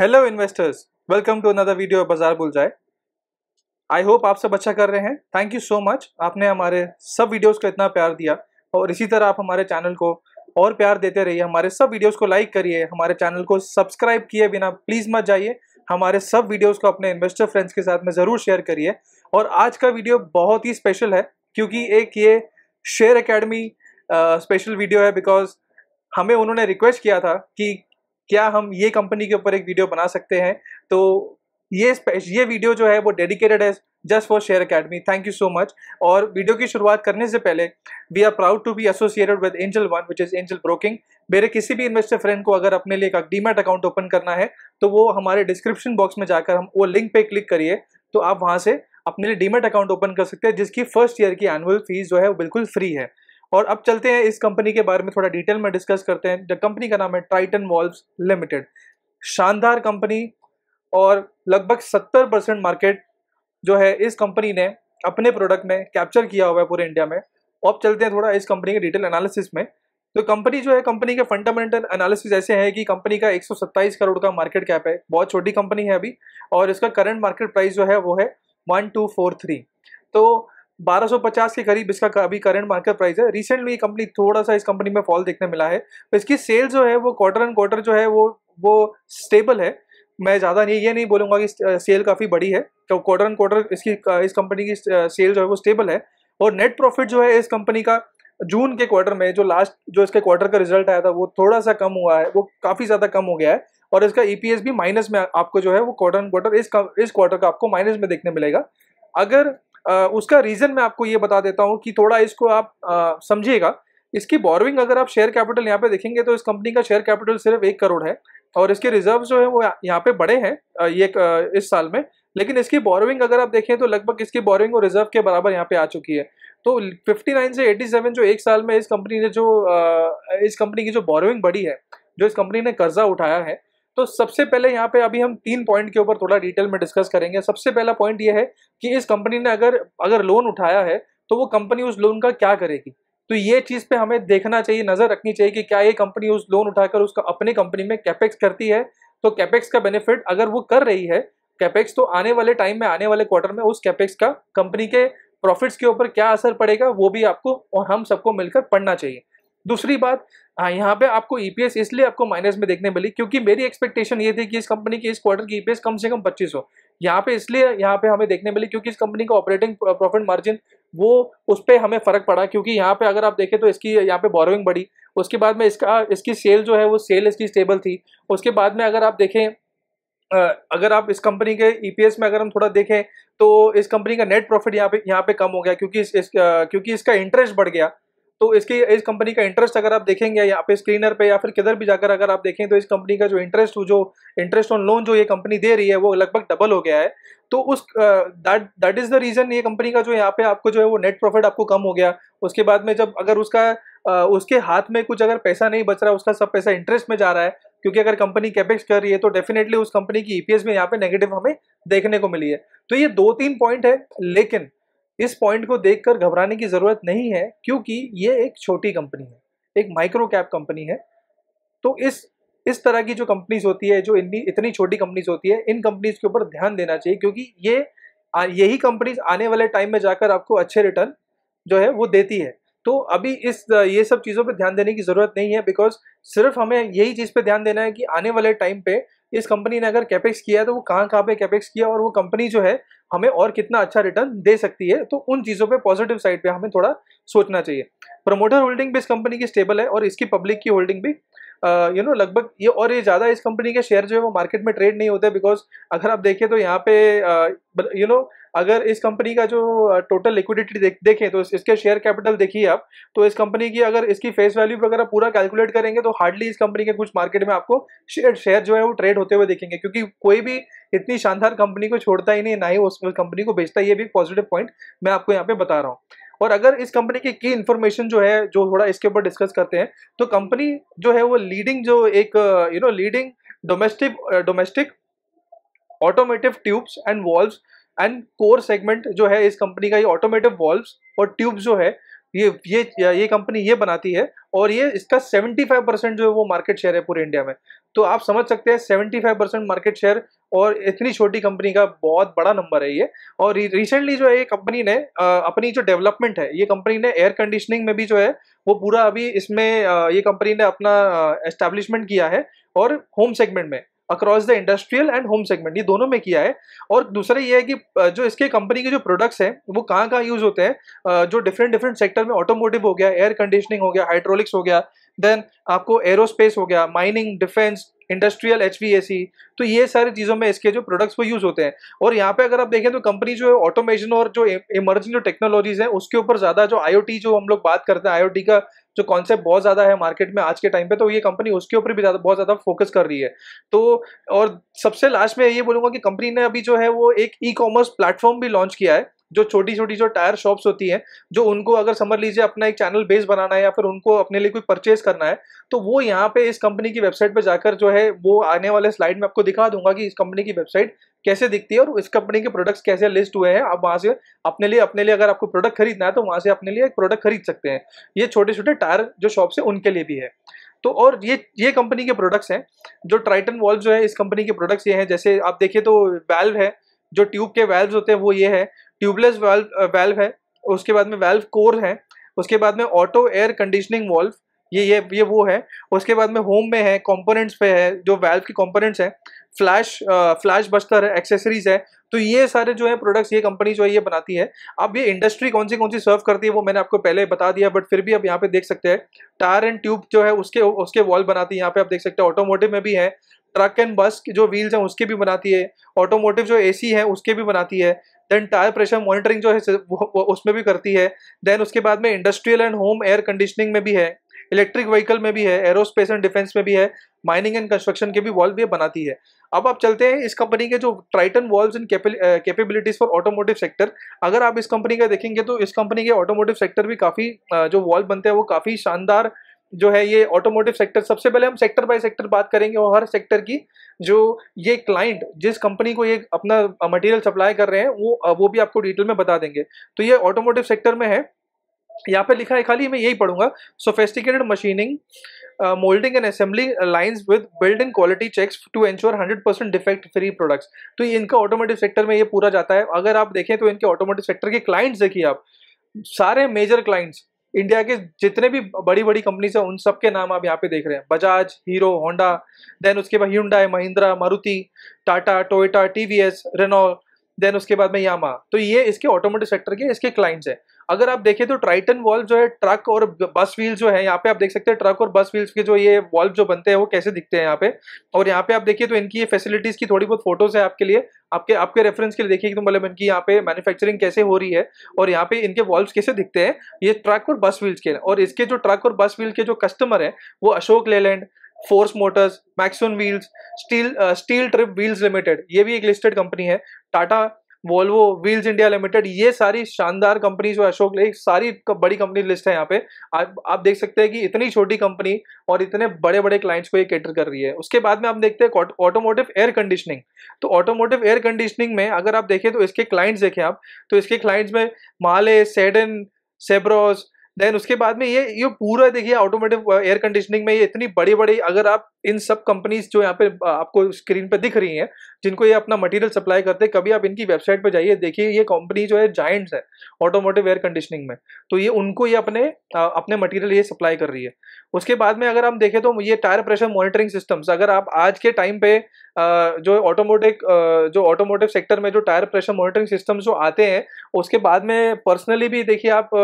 hello investors welcome to another video बाजार bull जाए I hope आप सब अच्छा कर रहे हैं थैंक यू सो मच आपने हमारे सब वीडियोस को इतना प्यार दिया और इसी तरह आप हमारे चैनल को और प्यार देते रहिए हमारे सब वीडियोस को लाइक करिए हमारे चैनल को सब्सक्राइब किए बिना प्लीज़ मत जाइए हमारे सब वीडियोज़ को अपने इन्वेस्टर फ्रेंड्स के साथ में ज़रूर शेयर करिए और आज का वीडियो बहुत ही स्पेशल है क्योंकि एक ये शेयर अकेडमी स्पेशल वीडियो है बिकॉज हमें उन्होंने रिक्वेस्ट किया था कि क्या हम ये कंपनी के ऊपर एक वीडियो बना सकते हैं तो ये ये वीडियो जो है वो डेडिकेटेड है just for share academy thank you so much और वीडियो की शुरुआत करने से पहले we are proud to be associated with Angel One which is Angel Broking मेरे किसी भी इन्वेस्टर फ्रेंड को अगर अपने लिए एक डीमेट अकाउंट ओपन करना है तो वो हमारे डिस्क्रिप्शन बॉक्स में जाकर हम वो लिंक पे क्लिक करिए तो आप वहाँ से अपने लिए डीमेट अकाउंट ओपन कर सकते हैं जिसकी फर्स्ट ईयर की एनुअल फीस जो है वो बिल्कुल फ्री है और अब चलते हैं इस कंपनी के बारे में थोड़ा डिटेल में डिस्कस करते हैं द कंपनी का नाम है ट्राइटन वॉल्व्स लिमिटेड शानदार कंपनी और लगभग 70 परसेंट मार्केट जो है इस कंपनी ने अपने प्रोडक्ट में कैप्चर किया हुआ है पूरे इंडिया में तो अब चलते हैं थोड़ा इस कंपनी के डिटेल एनालिसिस में तो कंपनी जो है कंपनी के फंडामेंटल एनालिसिस ऐसे है कि कंपनी का एक करोड़ का मार्केट कैप है बहुत छोटी कंपनी है अभी और इसका करंट मार्केट प्राइस जो है वो है वन टू फोर थ्री तो 1250 के करीब इसका अभी करंट मार्केट प्राइस है रिसेंटली ये कंपनी थोड़ा सा इस कंपनी में फॉल देखने मिला है तो इसकी सेल जो है वो क्वार्टर एंड क्वार्टर जो है वो वो स्टेबल है मैं ज़्यादा नहीं ये नहीं बोलूँगा कि सेल काफ़ी बड़ी है तो क्वार्टर एंड क्वार्टर इसकी इस कंपनी की सेल जो है वो स्टेबल है और नेट प्रॉफिट जो है इस कंपनी का जून के क्वार्टर में जो लास्ट जो इसके क्वार्टर का रिजल्ट आया था वो थोड़ा सा कम हुआ है वो काफ़ी ज़्यादा कम हो गया है और इसका ई e भी माइनस में आपको जो है वो क्वार्टर एंड क्वार्टर इस इस क्वार्टर का आपको माइनस में देखने मिलेगा अगर उसका रीज़न मैं आपको ये बता देता हूँ कि थोड़ा इसको आप समझिएगा इसकी बॉरविंग अगर आप शेयर कैपिटल यहाँ पे देखेंगे तो इस कंपनी का शेयर कैपिटल सिर्फ एक करोड़ है और इसके रिजर्व जो है वो यहाँ पे बड़े हैं ये इस साल में लेकिन इसकी बॉरविंग अगर आप देखें तो लगभग इसकी बॉरविंग और रिजर्व के बराबर यहाँ पे आ चुकी है तो 59 से 87 जो एक साल में इस कंपनी ने जो इस कंपनी की जो बॉरविंग बढ़ी है जो इस कंपनी ने कर्जा उठाया है तो सबसे पहले यहाँ पे अभी हम तीन पॉइंट के ऊपर थोड़ा डिटेल में डिस्कस करेंगे सबसे पहला पॉइंट ये है कि इस कंपनी ने अगर अगर लोन उठाया है तो वो कंपनी उस लोन का क्या करेगी तो ये चीज़ पे हमें देखना चाहिए नज़र रखनी चाहिए कि क्या ये कंपनी उस लोन उठाकर उसका अपने कंपनी में कैपेक्स करती है तो कैपेक्स का बेनिफिट अगर वो कर रही है कैपेक्स तो आने वाले टाइम में आने वाले क्वार्टर में उस कैपेक्स का कंपनी के प्रॉफिट्स के ऊपर क्या असर पड़ेगा वो भी आपको और हम सबको मिलकर पढ़ना चाहिए दूसरी बात हाँ यहाँ पे आपको ईपीएस e इसलिए आपको माइनस में देखने मिली क्योंकि मेरी एक्सपेक्टेशन ये थी कि इस कंपनी की इस क्वार्टर की ईपीएस e कम से कम पच्चीस हो यहाँ पे इसलिए यहाँ पे हमें देखने मिली क्योंकि इस कंपनी का ऑपरेटिंग प्रॉफिट मार्जिन वो उस पर हमें फर्क पड़ा क्योंकि यहाँ पे अगर आप देखें तो इसकी यहाँ पे बोरोइंग बढ़ी उसके बाद में इसका इसकी सेल जो है वो सेल इसकी स्टेबल थी उसके बाद में अगर आप देखें अगर आप इस कंपनी के ई e में अगर हम थोड़ा देखें तो इस कंपनी का नेट प्रॉफिट यहाँ पे यहाँ पे कम हो गया क्योंकि इस, इस क्योंकि इसका इंटरेस्ट बढ़ गया तो इसकी इस कंपनी का इंटरेस्ट अगर आप देखेंगे यहाँ पे स्क्रीनर पे या फिर किधर भी जाकर अगर आप देखें तो इस कंपनी का जो इंटरेस्ट जो इंटरेस्ट ऑन लोन जो ये कंपनी दे रही है वो लगभग डबल हो गया है तो उस that that is the reason ये कंपनी का जो यहाँ पे आपको जो है वो नेट प्रॉफिट आपको कम हो गया उसके बाद में जब अगर उसका uh, उसके हाथ में कुछ अगर पैसा नहीं बच रहा उसका सब पैसा इंटरेस्ट में जा रहा है क्योंकि अगर कंपनी कैपेक्स कर रही है तो डेफिनेटली उस कंपनी की ईपीएस e में यहाँ पे नेगेटिव हमें देखने को मिली है तो ये दो तीन पॉइंट है लेकिन इस पॉइंट को देखकर घबराने की ज़रूरत नहीं है क्योंकि ये एक छोटी कंपनी है एक माइक्रो कैप कंपनी है तो इस इस तरह की जो कंपनीज होती है जो इतनी इतनी छोटी कंपनीज होती है इन कंपनीज के ऊपर ध्यान देना चाहिए क्योंकि ये यही कंपनीज आने वाले टाइम में जाकर आपको अच्छे रिटर्न जो है वो देती है तो अभी इस ये सब चीज़ों पर ध्यान देने की ज़रूरत नहीं है बिकॉज सिर्फ हमें यही चीज़ पे ध्यान देना है कि आने वाले टाइम पर इस कंपनी ने अगर कैपेक्स किया है तो वो कहाँ कहाँ पे कैपेक्स किया और वो कंपनी जो है हमें और कितना अच्छा रिटर्न दे सकती है तो उन चीज़ों पे पॉजिटिव साइड पे हमें थोड़ा सोचना चाहिए प्रमोटर होल्डिंग भी इस कंपनी की स्टेबल है और इसकी पब्लिक की होल्डिंग भी यू नो लगभग ये और ये ज़्यादा इस कंपनी के शेयर जो है वो मार्केट में ट्रेड नहीं होते बिकॉज अगर आप देखें तो यहाँ पे you uh, no you know, अगर इस कंपनी का जो टोटल लिक्विडिटी देख, देखें तो इस, इसके शेयर कैपिटल देखिए आप तो इस कंपनी की अगर इसकी फेस वैल्यू वगैरह पूरा कैलकुलेट करेंगे तो हार्डली इस कंपनी के कुछ मार्केट में आपको शेयर शेयर जो है वो ट्रेड होते हुए देखेंगे क्योंकि कोई भी इतनी शानदार कंपनी को छोड़ता ही नहीं ना ही उस कंपनी को बेचता ये भी पॉजिटिव पॉइंट मैं आपको यहाँ पे बता रहा हूँ और अगर इस कंपनी की की इन्फॉर्मेशन जो है जो थोड़ा इसके ऊपर डिस्कस करते हैं तो कंपनी जो है वो लीडिंग जो एक you know leading domestic domestic automotive tubes and valve and core segment जो है इस कंपनी का ये ऑटोमेटिव वॉल्व और ट्यूब्स जो है ये ये ये कंपनी ये बनाती है और ये इसका 75 परसेंट जो है वो मार्केट शेयर है पूरे इंडिया में तो आप समझ सकते हैं 75 परसेंट मार्केट शेयर और इतनी छोटी कंपनी का बहुत बड़ा नंबर है ये और रिसेंटली जो है ये कंपनी ने अपनी जो डेवलपमेंट है ये कंपनी ने एयर कंडीशनिंग में भी जो है वो पूरा अभी इसमें ये कंपनी ने अपना एस्टेब्लिशमेंट किया है और होम सेगमेंट में across the industrial and home segment ये दोनों में किया है और दूसरा ये है कि जो इसके कंपनी के जो प्रोडक्ट्स हैं वो कहाँ कहाँ यूज होते हैं जो डिफरेंट डिफरेंट सेक्टर में ऑटोमोटिव हो गया एयर कंडीशनिंग हो गया हाइड्रोलिक्स हो गया देन आपको एरोस्पेस हो गया माइनिंग डिफेंस इंडस्ट्रियल एच तो ये सारी चीज़ों में इसके जो प्रोडक्ट्स वो यूज़ होते हैं और यहाँ पे अगर आप देखें तो कंपनी जो है ऑटोमेशन और जो इमर्जिंग e- जो टेक्नोलॉजीज़ हैं उसके ऊपर ज़्यादा जो आई जो हम लोग बात करते हैं आई का जो कॉन्सेप्ट बहुत ज़्यादा है मार्केट में आज के टाइम पे तो ये कंपनी उसके ऊपर भी ज़्यादा बहुत ज़्यादा फोकस कर रही है तो और सबसे लास्ट में ये बोलूँगा कि कंपनी ने अभी जो है वो एक ई कॉमर्स प्लेटफॉर्म भी लॉन्च किया है जो छोटी छोटी जो टायर शॉप्स होती हैं जो उनको अगर समझ लीजिए अपना एक चैनल बेस बनाना है या फिर उनको अपने लिए कोई परचेज करना है तो वो यहाँ पे इस कंपनी की वेबसाइट पे जाकर जो है वो आने वाले स्लाइड में आपको दिखा दूंगा कि इस कंपनी की वेबसाइट कैसे दिखती है और इस कंपनी के प्रोडक्ट्स कैसे लिस्ट हुए हैं आप वहाँ से अपने लिए अपने लिए अगर आपको प्रोडक्ट खरीदना है तो वहाँ से अपने लिए एक प्रोडक्ट खरीद सकते हैं ये छोटे छोटे टायर जो शॉप्स है उनके लिए भी है तो और ये ये कंपनी के प्रोडक्ट्स हैं जो ट्राइटन वॉल्व जो है इस कंपनी के प्रोडक्ट्स ये हैं जैसे आप देखिए तो वैल्व है जो ट्यूब के वैल्व होते हैं वो ये है ट्यूबलेस वाल्व वाल्व है उसके बाद में वाल्व कोर है उसके बाद में ऑटो एयर कंडीशनिंग वॉल्व ये ये ये वो है उसके बाद में होम में है कंपोनेंट्स पे है जो वाल्व के कंपोनेंट्स हैं फ्लैश फ्लैश बस्तर है एक्सेसरीज है तो ये सारे जो है प्रोडक्ट्स ये कंपनी जो है ये बनाती है अब ये इंडस्ट्री कौन सी कौन सी सर्व करती है वो मैंने आपको पहले बता दिया बट फिर भी आप यहाँ पे देख सकते हैं टायर एंड ट्यूब जो है उसके उसके वॉल बनाती है यहाँ पे आप देख सकते हैं ऑटोमोटिव में भी है ट्रक एंड बस जो व्हील्स हैं उसके भी बनाती है ऑटोमोटिव जो ए है उसके भी बनाती है देन टायर प्रेशर मॉनिटरिंग जो है उसमें भी करती है देन उसके बाद में industrial and home air conditioning में भी है इलेक्ट्रिक व्हीकल में भी है एरोस्पेस एंड डिफेंस में भी है माइनिंग एंड कंस्ट्रक्शन के भी वॉल्व ये बनाती है अब आप चलते हैं इस कंपनी के जो ट्राइटन वॉल्व इन कैपेबिलिटीज फॉर ऑटोमोटिव सेक्टर अगर आप इस कंपनी का देखेंगे तो इस कंपनी के ऑटोमोटिव सेक्टर भी काफ़ी जो वॉल्व बनते हैं वो काफ़ी शानदार जो है ये ऑटोमोटिव सेक्टर सबसे पहले हम सेक्टर बाय सेक्टर बात करेंगे और हर सेक्टर की जो ये क्लाइंट जिस कंपनी को ये अपना मटेरियल सप्लाई कर रहे हैं वो वो भी आपको डिटेल में बता देंगे तो ये ऑटोमोटिव सेक्टर में है यहाँ पे लिखा है खाली मैं यही पढ़ूंगा sophisticated machining moulding and assembly line with build in quality checks to ensure 100 percent defect free products तो ये इनका ऑटोमोटिव सेक्टर में ये पूरा जाता है अगर आप देखें तो इनके ऑटोमोटिव सेक्टर के क्लाइंट्स देखिए आप सारे मेजर क्लाइंट्स इंडिया के जितने भी बड़ी बड़ी कंपनी है उन सब के नाम आप यहाँ पे देख रहे हैं बजाज हीरो होंडा देन उसके बाद Hyundai Mahindra Maruti Tata Toyota TVS Renault then उसके बाद में यामा तो ये इसके ऑटोमोटिव सेक्टर के इसके क्लाइंट्स हैं अगर आप देखें तो ट्राइटन वॉल्व जो है ट्रक और बस व्हील जो है यहाँ पे आप देख सकते हैं ट्रक और बस व्हील्स के जो ये वॉल्व जो बनते हैं वो कैसे दिखते हैं यहाँ पे और यहाँ पे आप देखिए तो इनकी ये फैसिलिटीज की थोड़ी बहुत फोटोज है आपके लिए आपके आपके रेफरेंस के लिए देखिए तो मतलब इनकी यहाँ पे मैन्युफैक्चरिंग कैसे हो रही है और यहाँ पे इनके वॉल्व कैसे दिखते हैं ये ट्रक और बस व्हील्स के और इसके जो ट्रक और बस व्हील के जो कस्टमर है वो Ashok Leyland Force Motors Maxion wheels steel steel strip wheels limited ये भी एक लिस्टेड कंपनी है Tata Volvo wheels India limited ये सारी शानदार कंपनी जो अशोक ले सारी बड़ी कंपनी लिस्ट है यहाँ पे आप आप देख सकते हैं कि इतनी छोटी कंपनी और इतने बड़े बड़े क्लाइंट्स को ये कैटर कर रही है उसके बाद में आप देखते हैं ऑटोमोटिव एयर कंडीशनिंग तो ऑटोमोटिव एयर कंडीशनिंग में अगर आप देखें तो इसके क्लाइंट्स देखें आप तो इसके क्लाइंट्स में माले सेडन सेब्रोस देन उसके बाद में ये ये पूरा देखिए ऑटोमेटिव एयर कंडीशनिंग में ये इतनी बड़ी बड़ी अगर आप इन सब कंपनीज जो यहाँ पे आपको स्क्रीन पे दिख रही हैं जिनको ये अपना मटेरियल सप्लाई करते हैं कभी आप इनकी वेबसाइट पे जाइए देखिए ये कंपनी जो है जाइंट्स है ऑटोमोटिव एयर कंडीशनिंग में तो ये उनको ये अपने अपने मटेरियल ये सप्लाई कर रही है उसके बाद में अगर हम देखें तो ये टायर प्रेशर मॉनिटरिंग सिस्टम्स अगर आप आज के टाइम पे जो ऑटोमोटिव जो ऑटोमोटिव सेक्टर में जो टायर प्रेशर मॉनिटरिंग सिस्टम जो आते हैं उसके बाद में पर्सनली भी देखिए आप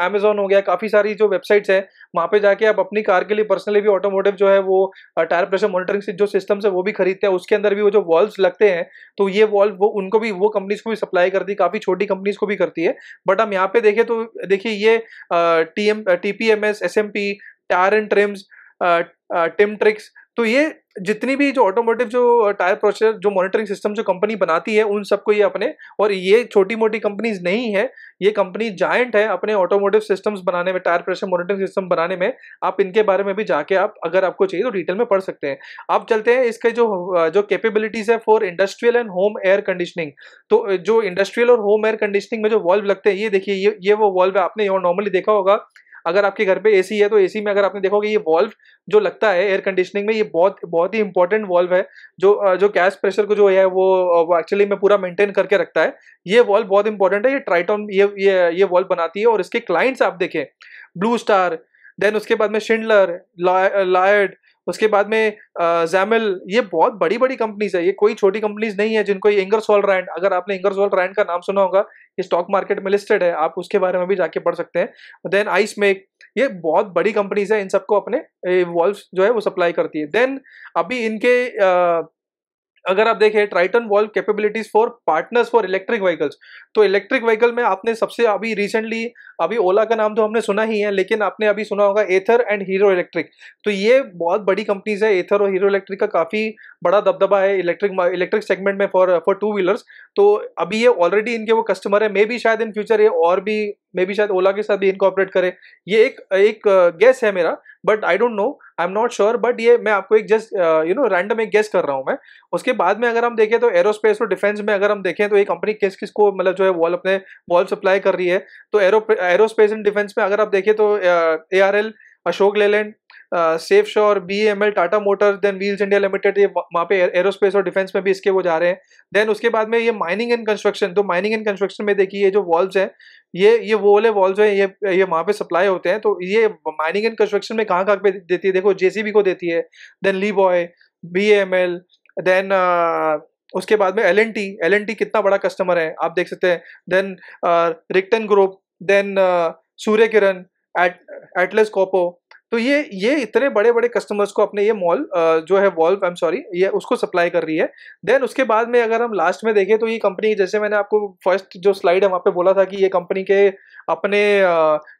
अमेजोन हो गया काफ़ी सारी जो वेबसाइट्स है वहाँ पे जाके आप अपनी कार के लिए पर्सनली भी ऑटोमोटिव जो है वो टायर प्रेशर मॉनिटरिंग से जो सिस्टम है वो भी खरीदते हैं उसके अंदर भी वो जो वॉल्व्स लगते हैं तो ये वॉल्व वो उनको भी वो कंपनीज को भी सप्लाई करती है काफ़ी छोटी कंपनीज को भी करती है बट हम यहाँ पे देखें तो देखिए ये T M T P M S S M P tyre and trims tim tricks तो ये जितनी भी जो ऑटोमोटिव जो टायर प्रोसेसर जो मॉनिटरिंग सिस्टम जो कंपनी बनाती है उन सबको ये अपने और ये छोटी मोटी कंपनीज नहीं है ये कंपनी जायंट है अपने ऑटोमोटिव सिस्टम्स बनाने में टायर प्रेशर मॉनिटरिंग सिस्टम बनाने में आप इनके बारे में भी जाके आप अगर आपको चाहिए तो डिटेल में पढ़ सकते हैं आप चलते हैं इसके जो जो कैपेबिलिटीज है for industrial and home air conditioning तो जो इंडस्ट्रियल और होम एयर कंडीशनिंग में जो वॉल्व लगते हैं ये देखिए ये ये वो वॉल्व है आपने नॉर्मली देखा होगा अगर आपके घर पे एसी है तो एसी में अगर आपने देखोगे ये वॉल्व जो लगता है एयर कंडीशनिंग में ये बहुत बहुत ही इंपॉर्टेंट वॉल्व है जो जो गैस प्रेशर को जो है वो एक्चुअली में पूरा मेंटेन करके रखता है ये वॉल्व बहुत इंपॉर्टेंट है ये ट्राइटॉन ये ये ये वॉल्व बनाती है और इसके क्लाइंट्स आप देखें ब्लू स्टार देन उसके बाद में शिंडलर ला, उसके बाद में जैमल ये बहुत बड़ी बड़ी कंपनीज है ये कोई छोटी कंपनीज नहीं है जिनको इंगर सोल रैंड अगर आपने सोल रैंड का नाम सुना होगा ये स्टॉक मार्केट में लिस्टेड है आप उसके बारे में भी जाके पढ़ सकते हैं देन आइस मेक ये बहुत बड़ी कंपनीज है इन सबको अपने वॉल्व जो है वो सप्लाई करती है देन अभी इनके आ, अगर आप देखें Triton valve capabilities for partners for electric vehicles तो इलेक्ट्रिक व्हीकल में आपने सबसे अभी रिसेंटली अभी ओला का नाम तो हमने सुना ही है लेकिन आपने अभी सुना होगा एथर एंड हीरो इलेक्ट्रिक तो ये बहुत बड़ी कंपनीज है एथर और हीरो इलेक्ट्रिक का काफ़ी बड़ा दबदबा है इलेक्ट्रिक इलेक्ट्रिक सेगमेंट में फॉर फॉर टू व्हीलर्स तो अभी ये ऑलरेडी इनके वो कस्टमर है मे बी शायद इन फ्यूचर ये और भी मे बी शायद ओला के साथ भी इनकॉपरेट करें ये एक एक गैस uh, है मेरा but I don't know I am not sure but ये मैं आपको एक जस्ट यू नो रैंडम एक गेस कर रहा हूँ मैं उसके बाद में अगर हम देखें तो एरोस्पेस और डिफेंस में अगर हम देखें तो ये कंपनी किस किस को मतलब जो है वॉल अपने वॉल सप्लाई कर रही है तो एरो एरोस्पेस एंड डिफेंस में अगर आप देखें तो A R L Ashok Leyland सेफ शोर B M L Tata motors then wheels India limited ये वहाँ पे एरोस्पेस और डिफेंस में भी इसके वो जा रहे हैं देन उसके बाद में ये माइनिंग एंड कंस्ट्रक्शन तो माइनिंग एंड कंस्ट्रक्शन में देखिए ये जो वॉल्व्स है ये ये वो वाले वॉल्व है ये ये वहाँ पे सप्लाई होते हैं तो ये माइनिंग एंड कंस्ट्रक्शन में कहाँ कहाँ पे देती है देखो जेसीबी को देती है then LeeBoy B M L then उसके बाद में L N T L N T कितना बड़ा कस्टमर है आप देख सकते हैं then Wirtgen group then Surya Kiran एट कॉपो तो ये ये इतने बड़े बड़े कस्टमर्स को अपने ये मॉल जो है वॉल्व आई एम सॉरी ये उसको सप्लाई कर रही है देन उसके बाद में अगर हम लास्ट में देखें तो ये कंपनी जैसे मैंने आपको फर्स्ट जो स्लाइड है वहाँ पे बोला था कि ये कंपनी के अपने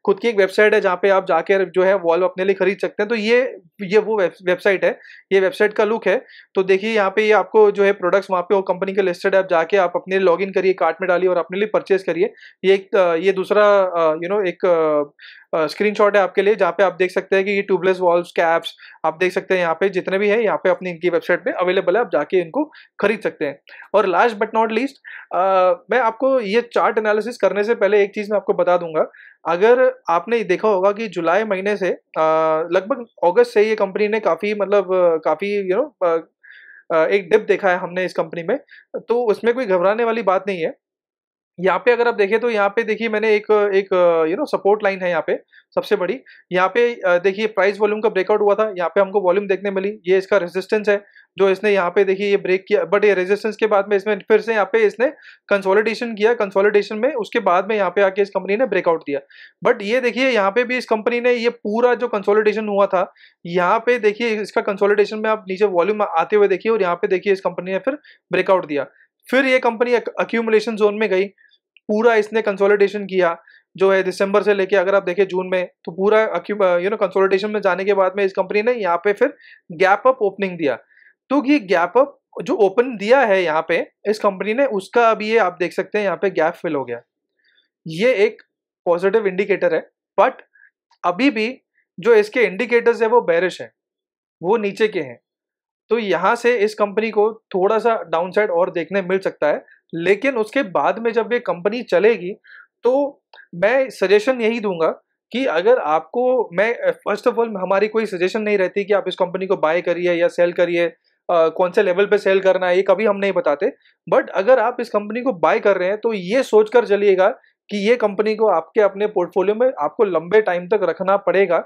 खुद की एक वेबसाइट है जहाँ पे आप जाकर जो है वॉल्व अपने लिए खरीद सकते हैं तो ये ये वो वेबसाइट है ये वेबसाइट का लुक है तो देखिए यहाँ पे ये आपको जो है प्रोडक्ट्स वहाँ पे वो कंपनी के लिस्टेड है आप जाके आप अपने लॉग इन करिए कार्ट में डालिए और अपने लिए परचेज करिए ये एक ये दूसरा यू नो एक स्क्रीन शॉट है आपके लिए जहाँ पे आप देख सकते हैं कि ये ट्यूबलेस वॉल्व कैप्स आप देख सकते हैं यहाँ पे जितने भी है यहाँ पे अपनी इनकी वेबसाइट पर अवेलेबल है आप जाके इनको खरीद सकते हैं और लास्ट बट नॉट लीस्ट मैं आपको ये चार्ट एनालिसिस करने से पहले एक चीज़ मैं आपको बता दूंगा अगर आपने देखा होगा कि जुलाई महीने से लगभग अगस्त से ये कंपनी ने काफ़ी मतलब काफ़ी यू नो एक डिप देखा है हमने इस कंपनी में तो उसमें कोई घबराने वाली बात नहीं है यहाँ पे अगर आप देखें तो यहाँ पे देखिए मैंने एक एक यू नो सपोर्ट लाइन है यहाँ पे सबसे बड़ी यहाँ पे देखिए प्राइस वॉल्यूम का ब्रेकआउट हुआ था यहाँ पे हमको वॉल्यूम देखने मिली ये इसका रेजिस्टेंस है जो इसने यहाँ पे देखिए ये ब्रेक किया बट ये रेजिस्टेंस के बाद में इसमें फिर से यहाँ पे इसने कंसोलिडेशन किया कंसोलिडेशन में उसके बाद में यहाँ पे आके इस कंपनी ने ब्रेकआउट दिया बट ये देखिए यहाँ पे भी इस कंपनी ने ये पूरा जो कंसोलिडेशन हुआ था यहाँ पे देखिए इसका कंसोलिडेशन में आप नीचे वॉल्यूम आते हुए देखिए और यहाँ पे देखिए इस कंपनी ने फिर ब्रेकआउट दिया फिर ये कंपनी अक्यूमुलेशन जोन में गई पूरा इसने कंसोलिडेशन किया जो है दिसंबर से लेके अगर आप देखें जून में तो पूरा यू नो कंसोलिडेशन में जाने के बाद में इस कंपनी ने यहाँ पे फिर गैप अप ओपनिंग दिया तो ये गैप अप जो ओपन दिया है यहाँ पे इस कंपनी ने उसका अभी ये आप देख सकते हैं यहाँ पे गैप फिल हो गया ये एक पॉजिटिव इंडिकेटर है बट अभी भी जो इसके इंडिकेटर्स है वो बैरिश है वो नीचे के हैं तो यहाँ से इस कंपनी को थोड़ा सा डाउनसाइड और देखने मिल सकता है लेकिन उसके बाद में जब ये कंपनी चलेगी तो मैं सजेशन यही दूंगा कि अगर आपको मैं फर्स्ट ऑफ ऑल हमारी कोई सजेशन नहीं रहती कि आप इस कंपनी को बाय करिए या सेल करिए कौन से लेवल पे सेल करना है ये कभी हम नहीं बताते बट अगर आप इस कंपनी को बाय कर रहे हैं तो ये सोच कर चलिएगा कि ये कंपनी को आपके अपने पोर्टफोलियो में आपको लंबे टाइम तक रखना पड़ेगा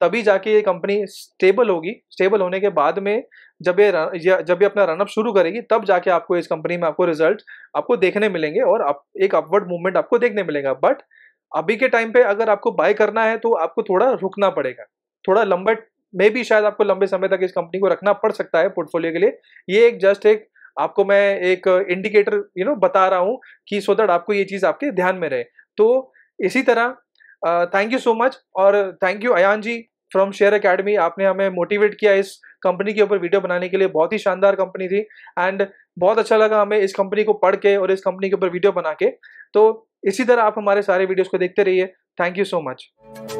तभी जाके ये कंपनी स्टेबल होगी स्टेबल होने के बाद में जब ये जब ये अपना रनअप शुरू करेगी तब जाके आपको इस कंपनी में आपको रिजल्ट आपको देखने मिलेंगे और अप, एक अपवर्ड मूवमेंट आपको देखने मिलेगा बट अभी के टाइम पे अगर आपको बाय करना है तो आपको थोड़ा रुकना पड़ेगा थोड़ा लंबा मे भी शायद आपको लंबे समय तक इस कंपनी को रखना पड़ सकता है पोर्टफोलियो के लिए ये एक जस्ट एक आपको मैं एक इंडिकेटर यू नो बता रहा हूँ कि सो दैट आपको ये चीज़ आपके ध्यान में रहे तो इसी तरह थैंक यू सो मच और thank you Ayaan ji from share academy आपने हमें मोटिवेट किया इस कंपनी के ऊपर वीडियो बनाने के लिए बहुत ही शानदार कंपनी थी एंड बहुत अच्छा लगा हमें इस कंपनी को पढ़ के और इस कंपनी के ऊपर वीडियो बना के तो इसी तरह आप हमारे सारे वीडियोस को देखते रहिए थैंक यू सो मच